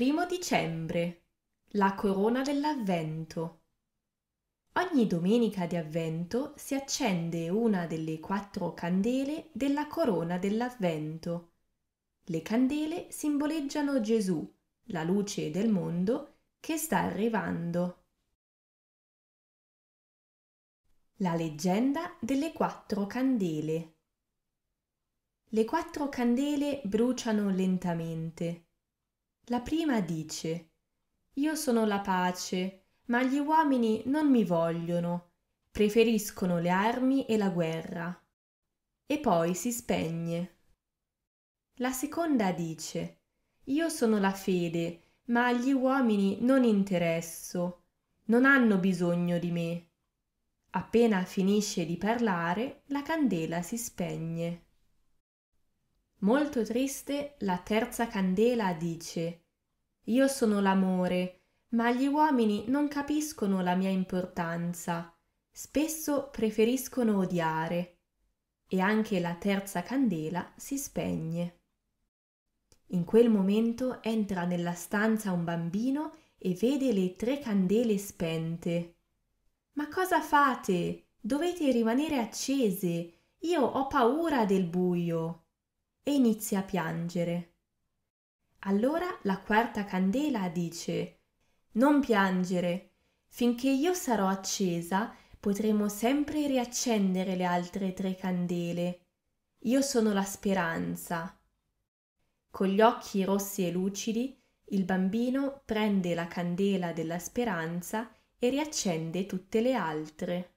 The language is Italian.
Primo dicembre. La corona dell'avvento. Ogni domenica di avvento si accende una delle quattro candele della corona dell'avvento. Le candele simboleggiano Gesù, la luce del mondo, che sta arrivando. La leggenda delle quattro candele. Le quattro candele bruciano lentamente. La prima dice Io sono la pace, ma gli uomini non mi vogliono, preferiscono le armi e la guerra. E poi si spegne. La seconda dice Io sono la fede, ma agli uomini non interesso, non hanno bisogno di me. Appena finisce di parlare, la candela si spegne. Molto triste, la terza candela dice Io sono l'amore, ma gli uomini non capiscono la mia importanza. Spesso preferiscono odiare. E anche la terza candela si spegne. In quel momento entra nella stanza un bambino e vede le tre candele spente. Ma cosa fate? Dovete rimanere accese. Io ho paura del buio e inizia a piangere. Allora la quarta candela dice Non piangere, finché io sarò accesa potremo sempre riaccendere le altre tre candele. Io sono la speranza. Con gli occhi rossi e lucidi, il bambino prende la candela della speranza e riaccende tutte le altre.